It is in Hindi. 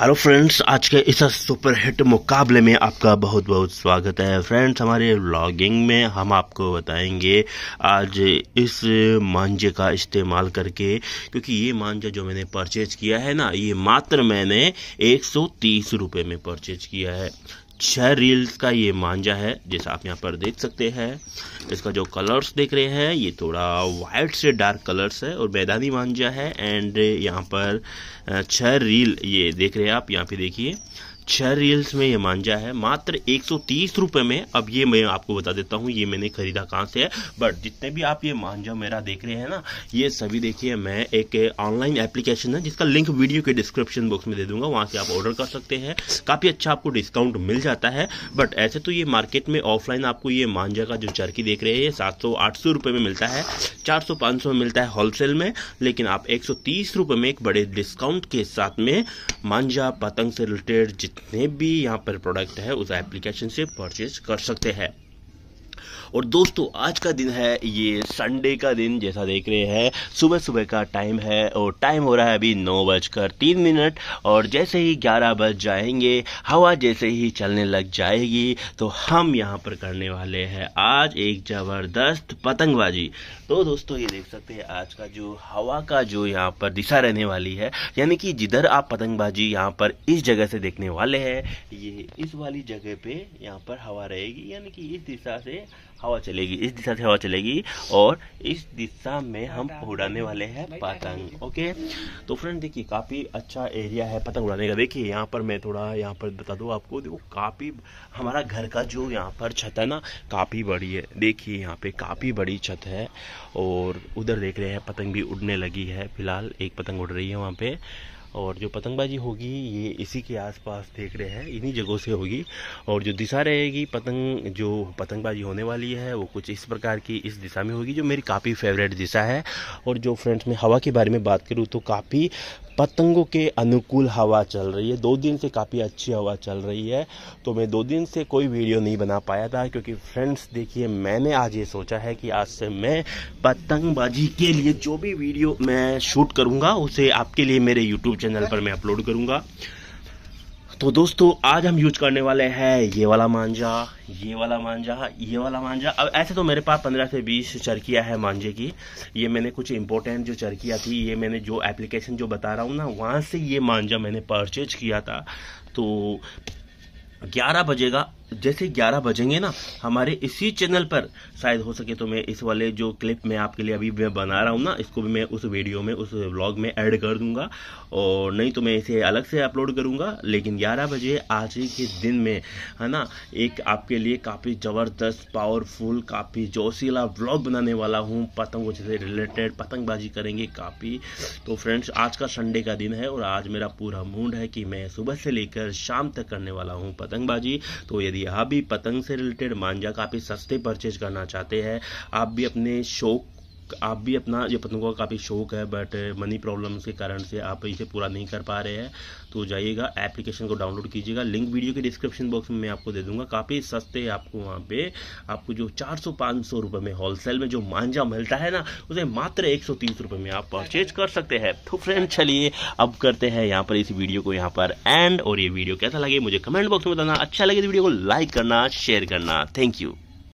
हेलो फ्रेंड्स आज के इस सुपर हिट मुकाबले में आपका बहुत बहुत स्वागत है फ्रेंड्स हमारे व्लॉगिंग में हम आपको बताएंगे आज इस मांझे का इस्तेमाल करके क्योंकि ये मांझा जो मैंने परचेज किया है ना ये मात्र मैंने एक सौ तीस रुपये में परचेज किया है छह रील्स का ये मांझा है जैसा आप यहाँ पर देख सकते हैं इसका जो कलर्स देख रहे हैं ये थोड़ा वाइट से डार्क कलर्स है और मैदानी मांझा है एंड यहाँ पर छह रील ये देख रहे हैं आप यहाँ पे देखिए छह रील्स में ये मांझा है मात्र एक सौ तीस रुपये में अब ये मैं आपको बता देता हूँ ये मैंने खरीदा कहाँ से है बट जितने भी आप ये मांझा मेरा देख रहे हैं ना ये सभी देखिए मैं एक ऑनलाइन एप्लीकेशन है जिसका लिंक वीडियो के डिस्क्रिप्शन बॉक्स में दे दूंगा वहाँ से आप ऑर्डर कर सकते हैं काफ़ी अच्छा आपको डिस्काउंट मिल जाता है बट ऐसे तो ये मार्केट में ऑफलाइन आपको ये मांझा का जो चरखी देख रहे हैं ये सात सौ आठ सौ रुपये में मिलता है चार सौ पांच सौ में मिलता है होलसेल में लेकिन आप एक सौ तीस रुपये में एक बड़े डिस्काउंट के साथ में मांझा पतंग से रिलेटेड जितने भी यहाँ पर प्रोडक्ट है उस एप्लीकेशन से परचेज कर सकते हैं और दोस्तों आज का दिन है ये संडे का दिन जैसा देख रहे हैं सुबह सुबह का टाइम है और टाइम हो रहा है अभी नौ बजकर तीन मिनट और जैसे ही ग्यारह बज जाएंगे हवा जैसे ही चलने लग जाएगी तो हम यहाँ पर करने वाले हैं आज एक ज़बरदस्त पतंगबाजी तो दोस्तों ये देख सकते हैं आज का जो हवा का जो यहाँ पर दिशा रहने वाली है यानी कि जिधर आप पतंगबाजी यहाँ पर इस जगह से देखने वाले हैं ये इस वाली जगह पे यहाँ पर हवा रहेगी यानी कि इस दिशा से हवा चलेगी इस दिशा से हवा चलेगी और इस दिशा में हम उड़ाने वाले हैं पतंग ओके तो फ्रेंड देखिए काफ़ी अच्छा एरिया है पतंग उड़ाने का देखिए यहाँ पर मैं थोड़ा यहाँ पर बता दूँ आपको देखो काफ़ी हमारा घर का जो यहाँ पर छत है ना काफ़ी बड़ी है देखिए यहाँ पे काफ़ी बड़ी छत है और उधर देख रहे हैं पतंग भी उड़ने लगी है फिलहाल एक पतंग उड़ रही है वहाँ पर और जो पतंगबाजी होगी ये इसी के आसपास देख रहे हैं इन्हीं जगहों से होगी और जो दिशा रहेगी पतंग जो पतंगबाजी होने वाली है वो कुछ इस प्रकार की इस दिशा में होगी जो मेरी काफ़ी फेवरेट दिशा है और जो फ्रेंड्स में हवा के बारे में बात करूँ तो काफ़ी पतंगों के अनुकूल हवा चल रही है दो दिन से काफ़ी अच्छी हवा चल रही है तो मैं दो दिन से कोई वीडियो नहीं बना पाया था क्योंकि फ्रेंड्स देखिए मैंने आज ये सोचा है कि आज से मैं पतंगबाजी के लिए जो भी वीडियो मैं शूट करूँगा उसे आपके लिए मेरे यूट्यूब चैनल पर मैं अपलोड करूँगा तो दोस्तों आज हम यूज करने वाले हैं ये वाला मांझा ये वाला मांझा ये वाला मांझा अब ऐसे तो मेरे पास पंद्रह से बीस चरकिया है मांझे की ये मैंने कुछ इंपॉर्टेंट जो चरकिया थी ये मैंने जो एप्लीकेशन जो बता रहा हूँ ना वहाँ से ये मांझा मैंने परचेज किया था तो ग्यारह बजेगा जैसे 11 बजेंगे ना हमारे इसी चैनल पर शायद हो सके तो मैं इस वाले जो क्लिप मैं आपके लिए अभी मैं बना रहा हूँ ना इसको भी मैं उस वीडियो में उस व्लॉग में ऐड कर दूंगा और नहीं तो मैं इसे अलग से अपलोड करूँगा लेकिन ग्यारह बजे आज के दिन में है ना एक आपके लिए काफ़ी ज़बरदस्त पावरफुल काफ़ी जोशीला व्लॉग बनाने वाला हूँ पतंग से रिलेटेड पतंगबाजी करेंगे काफ़ी तो फ्रेंड्स आज का संडे का दिन है और आज मेरा पूरा मूड है कि मैं सुबह से लेकर शाम तक करने वाला हूँ पतंगबाजी तो यदि यहाँ भी पतंग से रिलेटेड मांझा काफ़ी सस्ते परचेज करना चाहते हैं आप भी अपने शौक आप भी अपना ये पतंगों का काफ़ी शौक है बट मनी प्रॉब्लम्स के कारण से आप इसे पूरा नहीं कर पा रहे हैं तो जाइएगा एप्लीकेशन को डाउनलोड कीजिएगा लिंक वीडियो के डिस्क्रिप्शन बॉक्स में मैं आपको दे दूंगा काफ़ी सस्ते आपको वहाँ पे आपको जो चार सौ पाँच सौ रुपये में होलसेल में जो मांझा मिलता है ना उसे मात्र एक सौ तीस में आप परचेज कर सकते हैं तो फ्रेंड चलिए अब करते हैं यहाँ पर इस वीडियो को यहाँ पर एंड और ये वीडियो कैसा लगे मुझे कमेंट बॉक्स में बताना अच्छा लगे तो वीडियो को लाइक करना शेयर करना थैंक यू